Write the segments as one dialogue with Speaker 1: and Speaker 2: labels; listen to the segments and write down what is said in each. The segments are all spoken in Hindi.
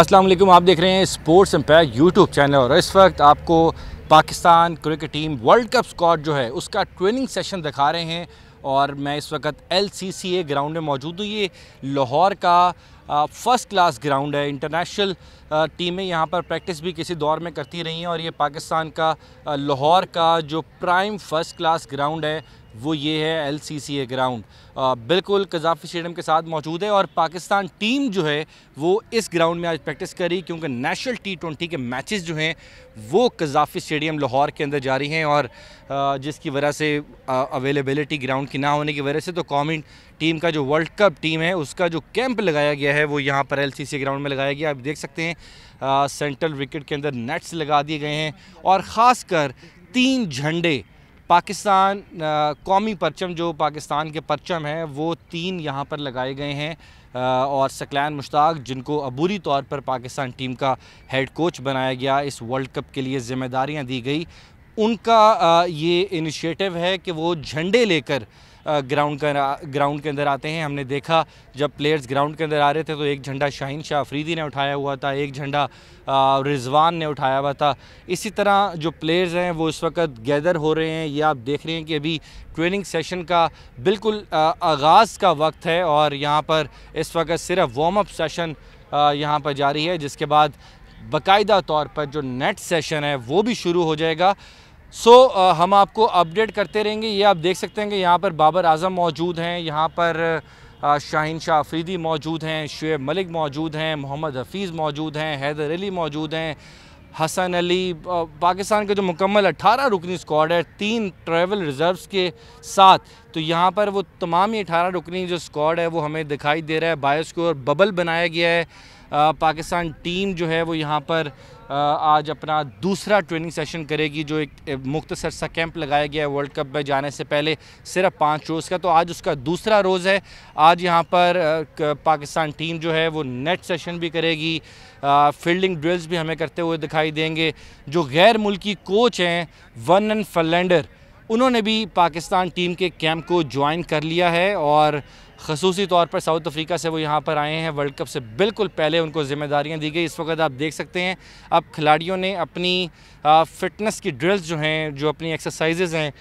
Speaker 1: अस्सलाम वालेकुम आप देख रहे हैं स्पोर्ट्स इम्पैक्ट यूट्यूब चैनल और इस वक्त आपको Pakistan cricket team world cup squad जो है उसका ट्रेनिंग सेशन दिखा रहे हैं और मैं इस वक्त एल सी सी ए ग्राउंड में मौजूद हूँ ये लाहौर का फ़र्स्ट क्लास ग्राउंड है इंटरनेशनल टीमें यहाँ पर प्रैक्टिस भी किसी दौर में करती रही हैं और ये पाकिस्तान का लाहौर का जो प्राइम फर्स्ट क्लास ग्राउंड है वो ये है एल सी सी ए ग्राउंड बिल्कुल कजाफी स्टेडियम के साथ मौजूद है और पाकिस्तान टीम जो है वो इस ग्राउंड में आज प्रैक्टिस करी क्योंकि नेशनल टी ट्वेंटी के मैचेस जो हैं वो कजाफी स्टेडियम लाहौर के अंदर जारी हैं और जिसकी वजह से अवेलेबलिटी ग्राउंड की ना होने की वजह से तो कॉमन टीम का जो वर्ल्ड कप टीम है उसका जो कैंप लगाया गया है वो यहाँ पर एल सी सी ग्राउंड में लगाया गया आप देख सकते हैं सेंट्रल विकेट के अंदर नेट्स लगा दिए गए हैं और ख़ास तीन झंडे पाकिस्तान कौमी परचम जो पाकिस्तान के परचम हैं वो तीन यहाँ पर लगाए गए हैं और सकलैन मुश्ताक जिनको अबूरी तौर पर पाकिस्तान टीम का हेड कोच बनाया गया इस वर्ल्ड कप के लिए ज़िम्मेदारियाँ दी गई उनका ये इनिशिएटिव है कि वो झंडे लेकर ग्राउंड का ग्राउंड के अंदर आते हैं हमने देखा जब प्लेयर्स ग्राउंड के अंदर आ रहे थे तो एक झंडा शाहिन शाह अफरीदी ने उठाया हुआ था एक झंडा रिजवान ने उठाया हुआ था इसी तरह जो प्लेयर्स हैं वो इस वक्त गैदर हो रहे हैं ये आप देख रहे हैं कि अभी ट्रेनिंग सेशन का बिल्कुल आगाज़ का वक्त है और यहाँ पर इस वक्त सिर्फ वार्म अप सेशन यहाँ पर जारी है जिसके बाद बाकायदा तौर पर जो नेट सेशन है वो भी शुरू हो जाएगा सो so, uh, हम आपको अपडेट करते रहेंगे ये आप देख सकते हैं कि यहाँ पर बाबर आजम मौजूद हैं यहाँ पर uh, शाहिन शाह अफरीदी मौजूद हैं शुएब मलिक मौजूद हैं मोहम्मद हफीज़ मौजूद हैं हैदर अली मौजूद हैं हसन अली uh, पाकिस्तान के जो मुकम्मल 18 रुकनी स्क्वाड है तीन ट्रैवल रिज़र्व्स के साथ तो यहाँ पर वो तमाम ही अठारह रुकनी जो स्क्वाड है वो हमें दिखाई दे रहा है बायोस्कोर बबल बनाया गया है पाकिस्तान टीम जो है वो यहाँ पर आज अपना दूसरा ट्रेनिंग सेशन करेगी जो एक मुख्तसर सा कैंप लगाया गया है वर्ल्ड कप में जाने से पहले सिर्फ पाँच रोज़ का तो आज उसका दूसरा रोज़ है आज यहाँ पर पाकिस्तान टीम जो है वो नेट सेशन भी करेगी फील्डिंग ड्रिल्स भी हमें करते हुए दिखाई देंगे जो गैर मुल्की कोच हैं वन एंड फलेंडर उन्होंने भी पाकिस्तान टीम के कैंप को ज्वाइन कर लिया है और खसूसी तौर पर साउथ अफ्रीका से वो यहाँ पर आए हैं वर्ल्ड कप से बिल्कुल पहले उनको जिम्मेदारियाँ दी गई इस वक्त आप देख सकते हैं अब खिलाड़ियों ने अपनी फ़िटनेस की ड्रिल्स जो हैं जो अपनी एक्सरसाइजेज़ हैं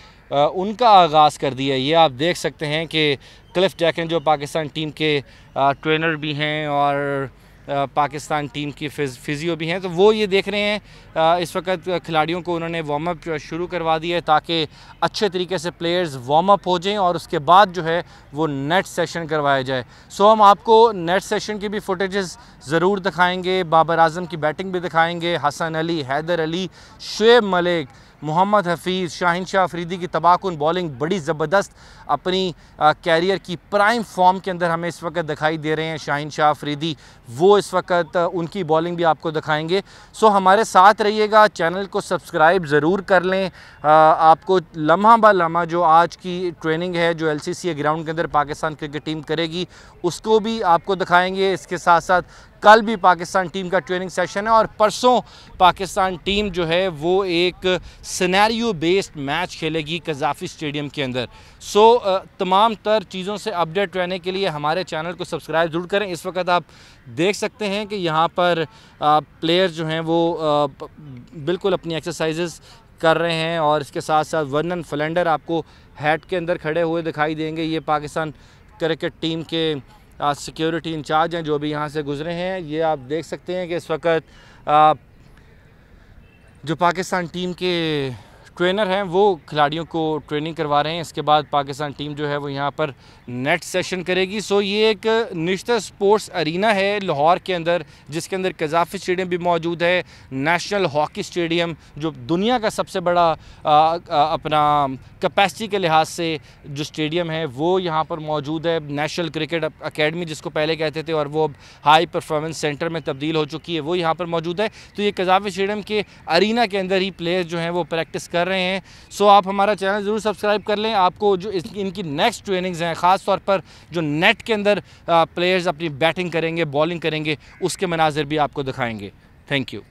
Speaker 1: उनका आगाज़ कर दिया ये आप देख सकते हैं कि क्लिफ जैकन जो पाकिस्तान टीम के ट्रेनर भी हैं और पाकिस्तान टीम की फिज फिजियो भी हैं तो वो ये देख रहे हैं इस वक्त खिलाड़ियों को उन्होंने वार्म अप शुरू करवा दिया है ताकि अच्छे तरीके से प्लेयर्स वार्म अप हो जाएँ और उसके बाद जो है वो नेट सेशन करवाया जाए सो हम आपको नेट सेशन की भी फुटेजेस ज़रूर दिखाएँगे बाबर आजम की बैटिंग भी दिखाएँगे हसन अली हैदर अली शुएब मलिक मोहम्मद हफीज़ शाहिन शाह अफरीदी की तबाहकुन बॉलिंग बड़ी ज़बरदस्त अपनी कैरियर की प्राइम फॉर्म के अंदर हमें इस वक्त दिखाई दे रहे हैं शाहिन शाह अफरीदी वो इस वक्त उनकी बॉलिंग भी आपको दिखाएंगे सो हमारे साथ रहिएगा चैनल को सब्सक्राइब ज़रूर कर लें आपको लम्हा ब लम्हा जो आज की ट्रेनिंग है जो एल ग्राउंड के अंदर पाकिस्तान क्रिकेट टीम करेगी उसको भी आपको दिखाएँगे इसके साथ साथ कल भी पाकिस्तान टीम का ट्रेनिंग सेशन है और परसों पाकिस्तान टीम जो है वो एक सिनेरियो बेस्ड मैच खेलेगी कजाफी स्टेडियम के अंदर सो तमाम तर चीज़ों से अपडेट रहने के लिए हमारे चैनल को सब्सक्राइब ज़रूर करें इस वक्त आप देख सकते हैं कि यहाँ पर प्लेयर जो हैं वो बिल्कुल अपनी एक्सरसाइजेस कर रहे हैं और इसके साथ साथ वर्नन फलेंडर आपको हैट के अंदर खड़े हुए दिखाई देंगे ये पाकिस्तान क्रिकेट टीम के सिक्योरिटी इंचार्ज हैं जो भी यहाँ से गुजरे हैं ये आप देख सकते हैं कि इस वक्त जो पाकिस्तान टीम के ट्रेनर हैं वो खिलाड़ियों को ट्रेनिंग करवा रहे हैं इसके बाद पाकिस्तान टीम जो है वो यहाँ पर नेट सेशन करेगी सो ये एक निश्चित स्पोर्ट्स अरीना है लाहौर के अंदर जिसके अंदर कजाफी स्टेडियम भी मौजूद है नेशनल हॉकी स्टेडियम जो दुनिया का सबसे बड़ा आ, आ, अपना कैपेसिटी के लिहाज से जो स्टेडियम है वो यहाँ पर मौजूद है नेशनल क्रिकेट अकेडमी जिसको पहले कहते थे और वो अब हाई परफॉर्मेंस सेंटर में तब्दील हो चुकी है वो यहाँ पर मौजूद है तो ये कजाफी स्टेडियम के अरीना के अंदर ही प्लेयर जो हैं वो प्रैक्टिस कर कर रहे हैं सो आप हमारा चैनल ज़रूर सब्सक्राइब कर लें आपको जो इनकी नेक्स्ट ट्रेनिंग्स हैं ख़ास तौर पर जो नेट के अंदर प्लेयर्स अपनी बैटिंग करेंगे बॉलिंग करेंगे उसके मनाजिर भी आपको दिखाएंगे थैंक यू